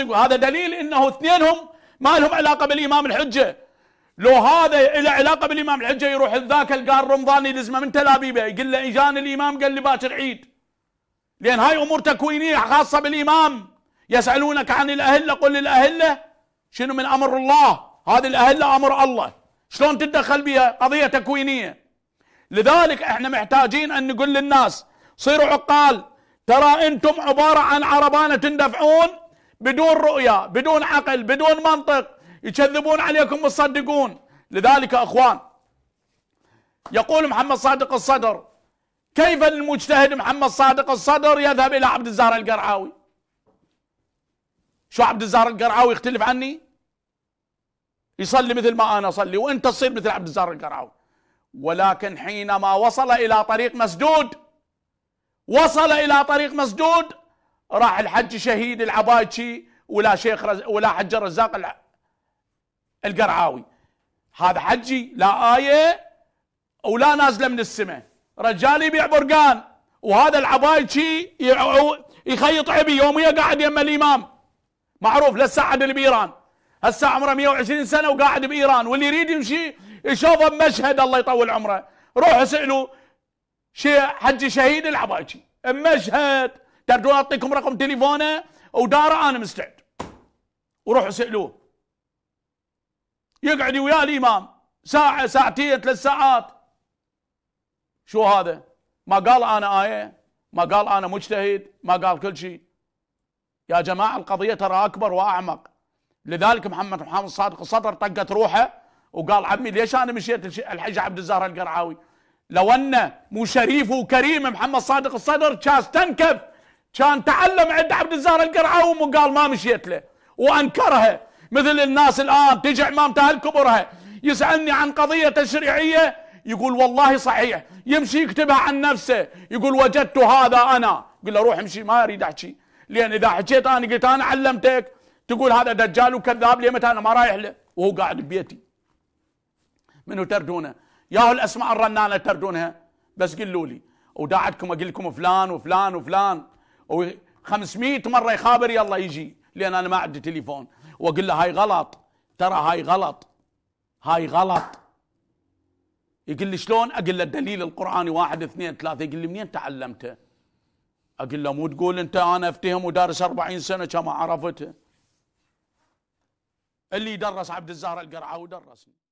يطيقوا هذا دليل انه اثنينهم ما لهم علاقه بالامام الحجه لو هذا له علاقه بالامام الحجه يروح ذاك القار رمضاني لزمه من تلابيبه يقول له اجان الامام قال لي باكر عيد لان هاي امور تكوينيه خاصه بالامام يسالونك عن الاهله قل للاهله شنو من امر الله هذه الاهله امر الله شلون تتدخل بها قضيه تكوينيه لذلك احنا محتاجين ان نقول للناس صيروا عقال ترى انتم عباره عن عربانه تندفعون بدون رؤية بدون عقل بدون منطق يكذبون عليكم وتصدقون لذلك أخوان يقول محمد صادق الصدر كيف المجتهد محمد صادق الصدر يذهب إلى عبد الزهر القرعاوي شو عبد الزهر القرعاوي يختلف عني يصلي مثل ما أنا أصلي وأنت تصير مثل عبد الزهر القرعاوي ولكن حينما وصل إلى طريق مسدود وصل إلى طريق مسدود راح الحج شهيد العبايشي ولا شيخ رز... ولا حج الرزاق القرعاوي هذا حجي لا آية ولا نازلة من السماء رجال يبيع برقان وهذا العبايشي يخيط عبي يوميا قاعد يم الإمام معروف لسه عدل بإيران هسه عمره 120 سنة وقاعد بإيران واللي يريد يمشي يشوفه بمشهد الله يطول عمره روحوا اساله شيخ حجي شهيد العبايشي بمشهد تردون اعطيكم رقم تليفونه وداره انا مستعد وروحوا سالوه يقعد ويا الامام ساعه ساعتين ثلاث ساعات شو هذا؟ ما قال انا ايه ما قال انا مجتهد ما قال كل شيء يا جماعه القضيه ترى اكبر واعمق لذلك محمد محمد صادق الصدر طقت روحه وقال عمي ليش انا مشيت الحج عبد الزهر القرعاوي لو انه مو شريف وكريم محمد صادق الصدر كاس تنكب كان تعلم عند عبد الزهر القرعوم وقال ما مشيت له وانكرها مثل الناس الان تجي امامته الكبرها يسالني عن قضيه تشريعيه يقول والله صحيح يمشي يكتبها عن نفسه يقول وجدت هذا انا يقول له روح امشي ما اريد احكي لان اذا حكيت انا قلت انا علمتك تقول هذا دجال وكذاب لي متى انا ما رايح له وهو قاعد ببيتي منو تردونه ياهو الاسماء الرنانه تردونها بس قلوا لي وداعتكم اقول لكم فلان وفلان وفلان 500 مره يخابر يلا يجي لان انا ما عندي تليفون واقول له هاي غلط ترى هاي غلط هاي غلط يقول لي شلون؟ اقول له الدليل القراني واحد اثنين ثلاثه يقول لي منين تعلمته؟ اقول له مو تقول انت انا افتهم ودارس 40 سنه كما عرفته اللي درس عبد الزهر القرعه ودرسني